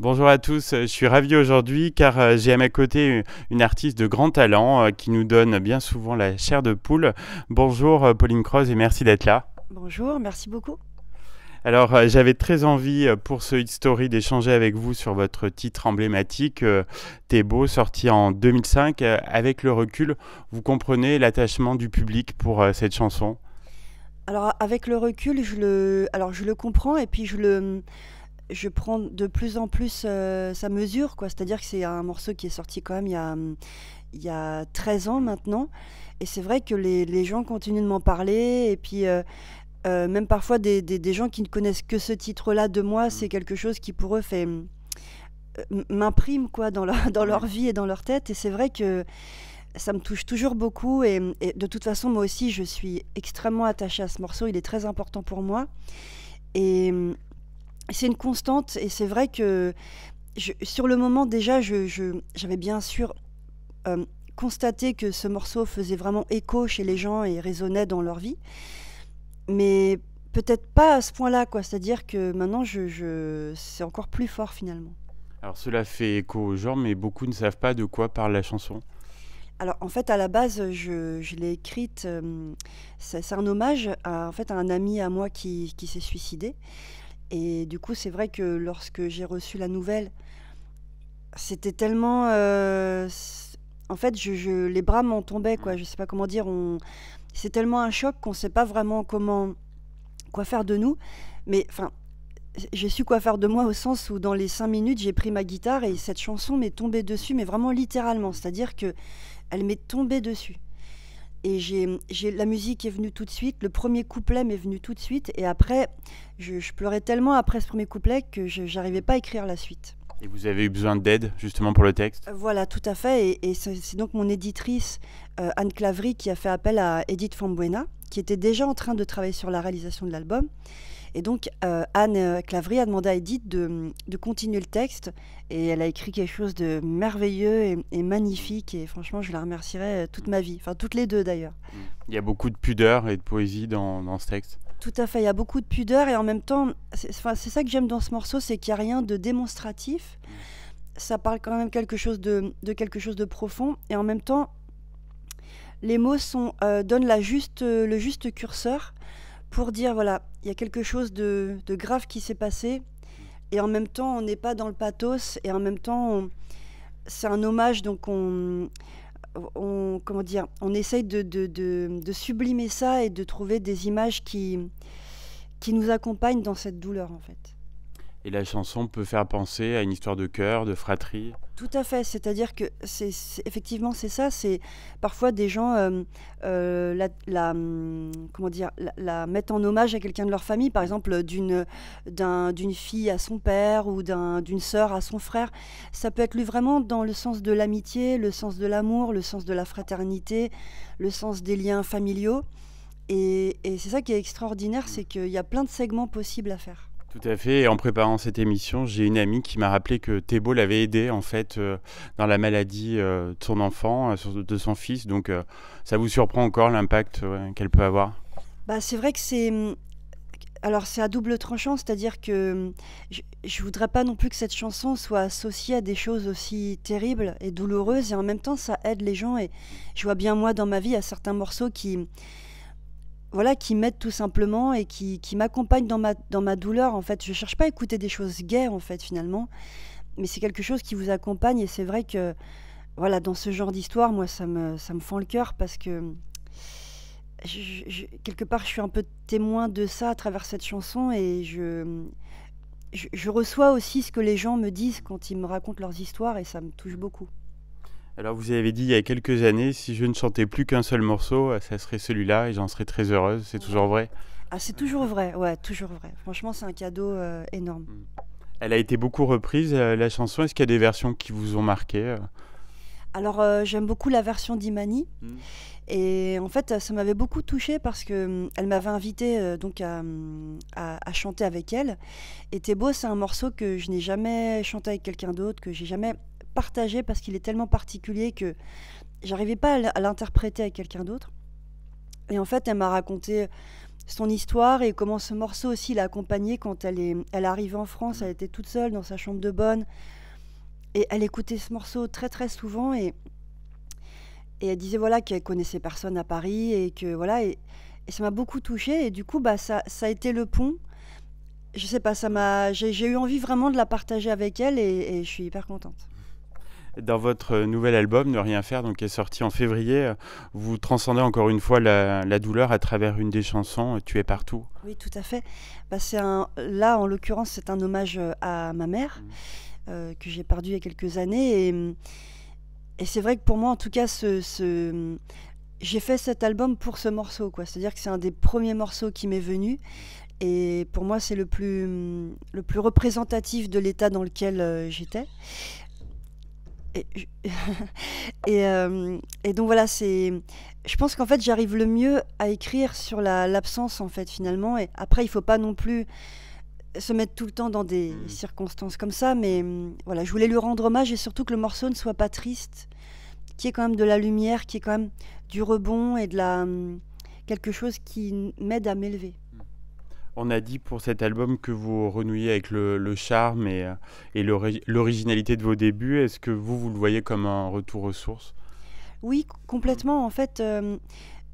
Bonjour à tous, euh, je suis ravi aujourd'hui car euh, j'ai à mes côtés euh, une artiste de grand talent qui nous donne bien souvent la chair de poule. Bonjour Pauline Croze et merci d'être là. Bonjour, merci beaucoup. Alors j'avais très envie pour ce Hit Story d'échanger avec vous sur votre titre emblématique, T'es beau, sorti en 2005. Avec le recul, vous comprenez l'attachement du public pour cette chanson Alors avec le recul, je le, Alors, je le comprends et puis je le je prends de plus en plus euh, sa mesure, quoi. C'est-à-dire que c'est un morceau qui est sorti quand même il y a, hum, il y 13 ans maintenant. Et c'est vrai que les, les, gens continuent de m'en parler. Et puis, euh, euh, même parfois, des, gens qui ne connaissent que ce titre-là de moi, mmh. c'est quelque chose qui pour eux fait hum, m'imprime quoi dans leur, dans leur vie et dans leur tête. Et c'est vrai que ça me touche toujours beaucoup. Et, hum, et de toute façon, moi aussi, je suis extrêmement attachée à ce morceau. Il est très important pour moi. Et c'est une constante et c'est vrai que je, sur le moment déjà, j'avais je, bien sûr euh, constaté que ce morceau faisait vraiment écho chez les gens et résonnait dans leur vie, mais peut-être pas à ce point-là, quoi. C'est-à-dire que maintenant, je, c'est encore plus fort finalement. Alors cela fait écho aux gens, mais beaucoup ne savent pas de quoi parle la chanson. Alors en fait à la base je, l'ai écrite, euh, c'est un hommage à, en fait, à un ami à moi qui, qui s'est suicidé. Et du coup, c'est vrai que lorsque j'ai reçu la nouvelle, c'était tellement. Euh, en fait, je, les bras m'en tombaient, quoi. Mm. Je sais pas comment dire. C'est tellement un choc qu'on sait pas vraiment comment. quoi faire de nous. Mais enfin, j'ai su quoi faire de moi au sens où dans les cinq minutes j'ai pris ma guitare et cette chanson m'est tombée dessus, mais vraiment littéralement, c'est-à-dire que elle m'est tombée dessus et j'ai la musique est venue tout de suite, le premier couplet m'est venu tout de suite, et après, je, pleurais tellement après ce premier couplet que je n'arrivais pas à écrire la suite. Et vous avez eu besoin d'aide justement pour le texte euh, Voilà, tout à fait. Et, c'est donc mon éditrice euh, Anne Clavry qui a fait appel à Edith Fambuena, qui était déjà en train de travailler sur la réalisation de l'album. Et donc, euh, Anne Clavry a demandé à Edith de, continuer le texte et elle a écrit quelque chose de merveilleux et, magnifique. Et franchement, je la remercierai euh, toute ma vie, enfin, toutes les deux d'ailleurs. Il y a beaucoup de pudeur et de poésie dans, ce texte. Tout à fait, il y a beaucoup de pudeur et en même temps, c'est ça que j'aime dans ce morceau, c'est qu'il n'y a rien de démonstratif. Ça parle quand même quelque chose de, quelque chose de profond et en même temps, les mots sont, euh, donnent la juste, le juste curseur pour dire voilà, il y a quelque chose de, grave qui s'est passé, et en même temps, on n'est pas dans le pathos, et en même temps, c'est un hommage, donc on, comment dire, on essaye de, de, sublimer ça et de trouver des images qui, qui nous accompagnent dans cette douleur, en fait. Et la chanson peut faire penser à une histoire de cœur, de fratrie. Tout à fait, c'est-à-dire que c'est effectivement c'est ça, c'est parfois des gens euh, euh, la, hum, comment dire la, mettent en hommage à quelqu'un de leur famille, par exemple d'une d'une fille à son père ou d'une sœur à son frère. Ça peut être lu vraiment dans le sens de l'amitié, le sens de l'amour, le sens de la fraternité, le sens des liens familiaux. Et, et c'est ça qui est extraordinaire, mmh. c'est qu'il y a plein de segments possibles à faire. Tout à fait. Et en préparant cette émission, j'ai une amie qui m'a rappelé que Thébault l'avait aidé en fait euh, dans la maladie euh, de son enfant, euh, de son fils. Donc ça vous surprend encore l'impact qu'elle peut avoir bah, C'est vrai que c'est. Hum, alors c'est à double tranchant, c'est-à-dire que hum, je, ne voudrais pas non plus que cette chanson soit associée à des choses aussi terribles et douloureuses, et en même temps ça aide les gens. Et je vois bien moi dans ma vie à certains morceaux qui, voilà, qui m'aident tout simplement et qui, qui m'accompagnent dans ma, dans ma douleur. En fait, je cherche pas à écouter des choses gaies, en fait, finalement, mais c'est quelque chose qui vous accompagne. Et c'est vrai que, voilà, dans ce genre d'histoire, moi, ça me, ça me fend le cœur parce que, quelque part, je suis un peu témoin de ça à travers cette chanson et je, je reçois aussi ce que les gens me disent quand ils me racontent leurs histoires et ça me touche beaucoup. Alors vous avez dit il y a quelques années, si je ne chantais plus qu'un seul morceau, euh, ça serait celui-là et j'en serais très heureuse, c'est toujours vrai ah, C'est toujours vrai, ouais, toujours vrai. Franchement, c'est un cadeau euh, énorme. Mm. Elle a été beaucoup reprise, euh, la chanson. Est-ce qu'il y a des versions qui vous ont marqué Alors j'aime beaucoup la version d'Imani. Mm. Et en fait, ça m'avait beaucoup touchée parce que mm, elle m'avait invité donc à, chanter avec elle. Et T'es beau, c'est un morceau que je n'ai jamais chanté avec quelqu'un d'autre, que j'ai jamais partager parce qu'il est tellement particulier que j'arrivais pas à l'interpréter avec quelqu'un d'autre. Et en fait, elle m'a raconté son histoire et comment ce morceau aussi l'a accompagnée quand elle est, elle arrivée en France. Elle était toute seule dans sa chambre de bonne et elle écoutait ce morceau très très souvent et, et elle disait voilà qu'elle connaissait personne à Paris et que voilà et, ça m'a beaucoup touchée et du coup bah ça, ça a été le pont. Je sais pas, ça m'a, j'ai eu envie vraiment de la partager avec elle et je suis hyper contente. Dans votre nouvel album, Ne rien faire, donc, qui est sorti en février, euh, vous transcendez encore une fois la, douleur à travers une des chansons, Tu es partout. Oui, tout à fait. Bah, un, là, en l'occurrence, c'est un hommage euh, à ma mère, mmh. euh, que j'ai perdue il y a quelques années. Et, et c'est vrai que pour moi, en tout cas, ce, j'ai fait cet album pour ce morceau. C'est-à-dire que c'est un des premiers morceaux qui m'est venu. Et pour moi, c'est le plus, le plus représentatif de l'état dans lequel j'étais. Euh, et, donc voilà, c'est. Je pense qu'en fait, j'arrive le mieux à écrire sur l'absence, en fait, finalement. Et après, il faut pas non plus se mettre tout le temps dans des mmh. circonstances comme ça, mais mmh, voilà, je voulais lui rendre hommage et surtout que le morceau ne soit pas triste, qui est quand même de la lumière, qui est quand même du rebond et de la mmh, quelque chose qui m'aide à m'élever. On a dit pour cet album que vous renouiez avec le, charme et, euh, l'originalité de vos débuts. Est-ce que vous, vous le voyez comme un retour aux sources Oui, complètement. En fait, euh,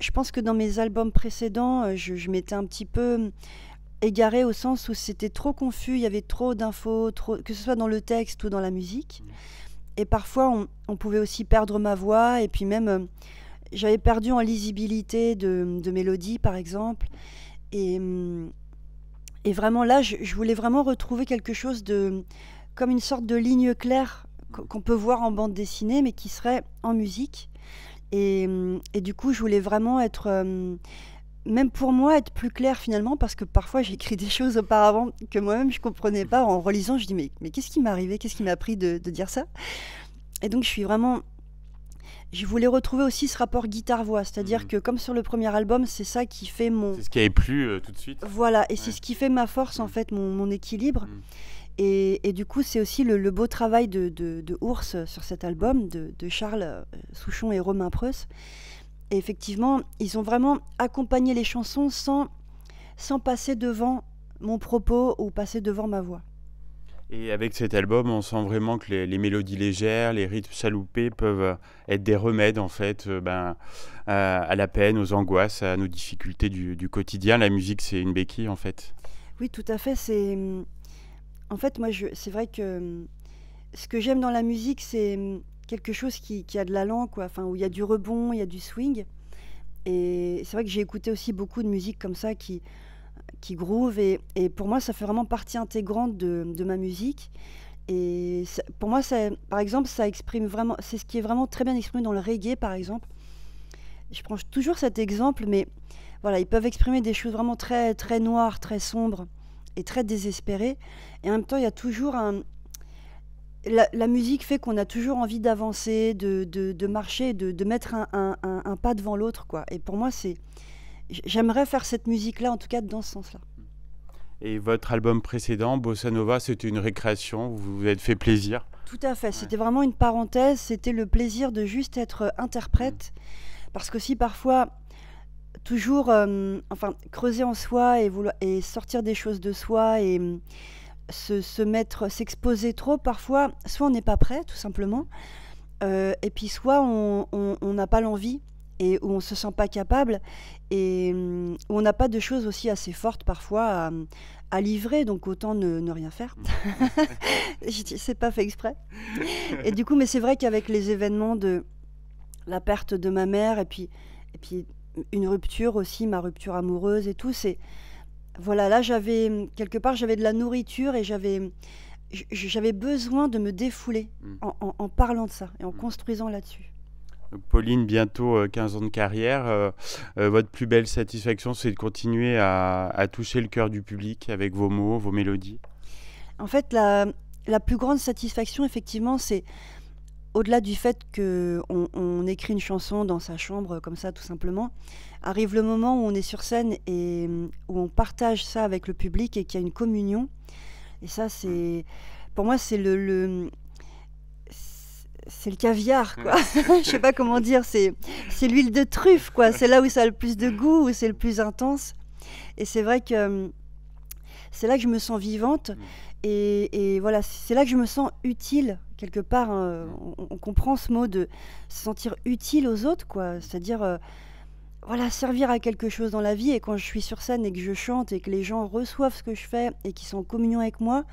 je pense que dans mes albums précédents, euh, je, m'étais un petit peu hum, égarée au sens où c'était trop confus, il y avait trop d'infos, que ce soit dans le texte ou dans la musique. Mmh. Et parfois, on, pouvait aussi perdre ma voix et puis même... Hum, j'avais perdu en lisibilité de, mélodies, mélodie, par exemple. Et hum, et vraiment là, je, voulais vraiment retrouver quelque chose de comme une sorte de ligne claire qu'on peut voir en bande dessinée, mais qui serait en musique. Et, euh, du coup, je voulais vraiment être, euh, même pour moi, être plus clair finalement, parce que parfois j'écris des choses auparavant que moi-même je ne comprenais pas. En relisant, je dis mais, qu'est-ce qui m'est arrivé Qu'est-ce qui m'a pris de dire ça Et donc, je suis vraiment je voulais retrouver aussi ce rapport guitare-voix, c'est-à-dire mm. que comme sur le premier album, c'est ça qui fait mon... C'est ce qui avait plu euh, tout de suite. Voilà, et c'est ce qui fait ma force, en mm. fait, mon, équilibre. Mm. Et, du coup, c'est aussi le, beau travail de, de, Ours sur cet album, de, Charles euh, Souchon et Romain Preuss. Et effectivement, ils ont vraiment accompagné les chansons sans, sans passer devant mon propos ou passer devant ma voix. Et avec cet album, on sent vraiment que les, mélodies légères, les rythmes saloupés peuvent euh, être des remèdes en fait, euh, ben, à, la peine, aux angoisses, à nos difficultés du, quotidien. La musique, c'est une béquille en fait. Oui, tout à fait. C'est mm, en fait, moi, c'est vrai que mm, ce que j'aime dans la musique, c'est mm, quelque chose qui, qui, a de l'allant, quoi. Enfin, où il y a du rebond, il y a du swing. Et c'est vrai que j'ai écouté aussi beaucoup de musique comme ça qui, qui groove. Et, et, pour moi, ça fait vraiment partie intégrante de, de ma musique. Et pour moi, ça, par exemple, ça exprime vraiment. C'est ce qui est vraiment très bien exprimé dans le reggae, par exemple. Je prends toujours cet exemple, mais voilà, ils peuvent exprimer des choses vraiment très, très noires, très sombres et très désespérées. Et en même temps, il y a toujours un. La, musique fait qu'on a toujours envie d'avancer, de, de, marcher, de, de mettre un, un pas devant l'autre, quoi. Et pour moi, c'est j'aimerais faire cette musique-là, en tout cas dans ce sens-là. Et votre album précédent, Bossa Nova, c'était une récréation, vous vous êtes fait plaisir Tout à fait, c'était vraiment une parenthèse, c'était le plaisir de juste être euh, interprète, mmh. parce que si parfois, toujours, enfin, creuser en soi et, et sortir des choses de soi et mmh, se, se, mettre, s'exposer trop, parfois, soit on n'est pas prêt, tout simplement, euh, et puis soit on n'a pas l'envie, et où on se sent pas capable et mm, où on n'a pas de choses aussi assez fortes parfois à, livrer, donc autant ne, rien faire. Mm. c'est pas fait exprès. Et du coup, mais c'est vrai qu'avec les événements de la perte de ma mère et puis, et puis une rupture aussi, ma rupture amoureuse et tout, c'est voilà, là j'avais mm, quelque part j'avais de la nourriture et j'avais besoin de me défouler en, parlant de ça et en construisant là-dessus. Pauline, bientôt 15 euh, ans de carrière. Euh, euh, votre plus belle satisfaction, c'est de continuer à, toucher le cœur du public avec vos mots, vos mélodies En fait, la, plus grande satisfaction, effectivement, c'est au-delà du fait qu'on on écrit une chanson dans sa chambre, comme ça, tout simplement. Arrive le moment où on est sur scène et où on partage ça avec le public et qu'il y a une communion. Et ça, c'est. Pour moi, c'est le c'est le caviar, mm. quoi. je sais pas comment dire, c'est, l'huile de truffe, quoi. C'est là où ça a le plus de mm. goût, où c'est le plus intense. Et c'est vrai que euh, c'est là que je me sens vivante. Mm. Et, voilà, c'est là que je me sens utile, quelque part. Hein. On, comprend ce mot de se sentir utile aux autres, quoi. C'est-à-dire, euh, voilà, servir à quelque chose dans la vie. Et quand je suis sur scène et que je chante et que les gens reçoivent ce que je fais et qu'ils sont en communion avec moi,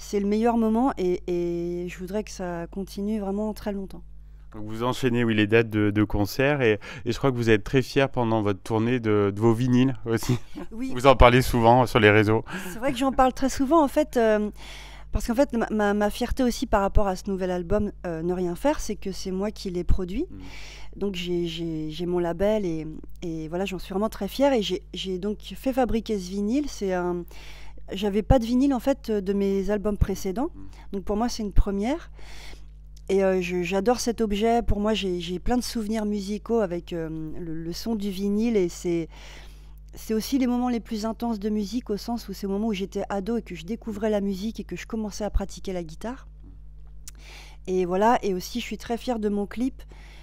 c'est le meilleur moment et, je voudrais que ça continue vraiment très longtemps. Vous enchaînez où les dates de, de concerts et, je crois que vous êtes très fier pendant votre tournée de, vos vinyles aussi. Vous en parlez souvent sur les réseaux. C'est vrai que j'en parle très souvent en fait. Euh, parce qu'en fait, ma, fierté aussi par rapport à ce nouvel album euh, Ne rien faire, c'est que c'est moi qui l'ai produit. Mm. Donc j'ai mon label et, et voilà, j'en suis vraiment très fière. Et j'ai donc fait fabriquer ce vinyle. C'est un, j'avais pas de vinyle en fait de mes albums précédents. Hmm. Donc pour moi, c'est une première. Et euh, j'adore cet objet. Pour moi, j'ai plein de souvenirs musicaux avec euh, le, son du vinyle. Et c'est aussi les moments les plus intenses de musique, au sens où c'est au moment où j'étais ado et que je découvrais la musique et que je commençais à pratiquer la guitare. Et voilà. Et aussi, je suis très fière de mon clip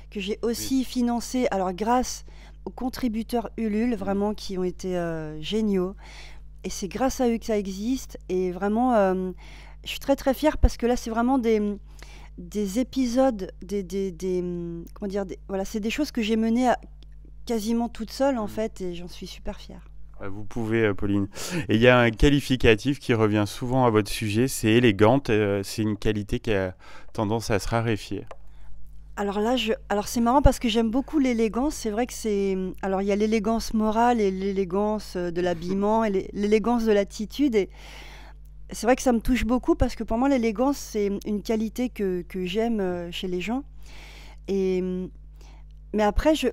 que j'ai aussi financé. Alors, grâce aux contributeurs Ulule, hmm. vraiment, qui ont été euh, géniaux et c'est grâce à eux que ça existe. Et vraiment, euh, je suis très très fière parce que là, c'est vraiment des, des épisodes, des, des, comment dire, voilà, c'est des choses que j'ai menées quasiment toute seule en mm. fait, et j'en suis super fière. Ah, vous pouvez, euh, Pauline. Et il y a un qualificatif qui revient souvent à votre sujet, c'est élégante. Euh, c'est une qualité qui a tendance à se raréfier. Alors là, alors c'est marrant parce que j'aime beaucoup l'élégance. C'est vrai que c'est. Alors il y a l'élégance morale et l'élégance euh, de l'habillement et l'élégance de l'attitude. Et c'est vrai que ça me touche beaucoup parce que pour moi, l'élégance, c'est une qualité que, j'aime euh, chez les gens. Et... Mais après, je,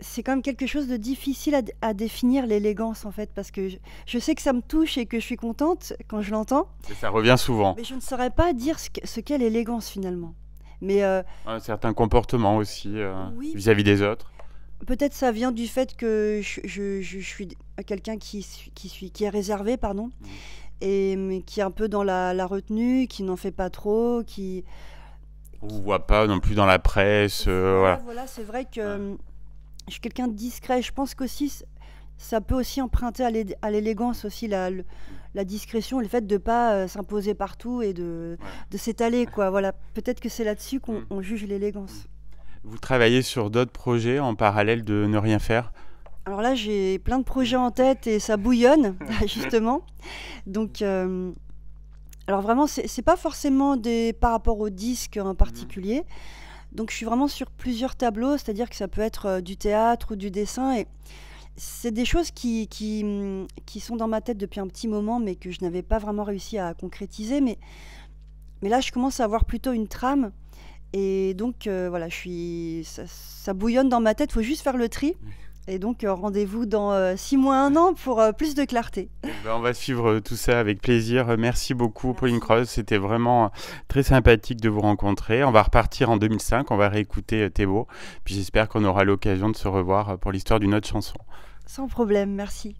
c'est quand même quelque chose de difficile à, définir l'élégance en fait parce que je... sais que ça me touche et que je suis contente quand je l'entends. ça revient souvent. Mais je ne saurais pas dire ce qu'est l'élégance finalement. Euh, un certain comportement aussi euh, vis-à-vis des autres. Peut-être ça vient du fait que je, suis quelqu'un qui, qui, qui est réservé, pardon, mm. et mm, qui est un peu dans la, retenue, qui n'en fait pas trop, qui. On ne voit pas non plus dans la presse. Euh, voilà, c'est vrai que mm, je suis quelqu'un de discret. Je pense qu'aussi, ça peut aussi emprunter à l'élégance aussi la, la discrétion, le fait de ne pas euh, s'imposer partout et de, s'étaler. quoi. Voilà. Peut-être que c'est là-dessus qu'on mm. juge l'élégance. Mm. Vous travaillez sur d'autres projets en parallèle de ne rien faire Alors là, j'ai plein de projets en tête et ça bouillonne, mm. justement. Donc. Euh, alors vraiment, c'est pas forcément des, par rapport au disque en particulier. Donc je suis vraiment sur plusieurs tableaux, c'est-à-dire que ça peut être euh, du théâtre ou du dessin. Et c'est des choses qui, mm, qui, sont dans ma tête depuis un petit moment, mais que je n'avais pas vraiment réussi à concrétiser. Mais, là, je commence à avoir plutôt une trame. Et donc, euh, voilà, je suis, ça, ça, bouillonne dans ma tête. Il faut juste faire le tri. Et donc, euh, rendez-vous dans 6 euh, mois, un an pour euh, plus de clarté. Eh ben, on va suivre tout ça avec plaisir. Merci beaucoup, Pauline Cross. C'était vraiment très sympathique de vous rencontrer. On va repartir en 2005. On va réécouter Théo. Puis j'espère qu'on aura l'occasion de se revoir pour l'histoire d'une autre chanson. Sans problème. Merci.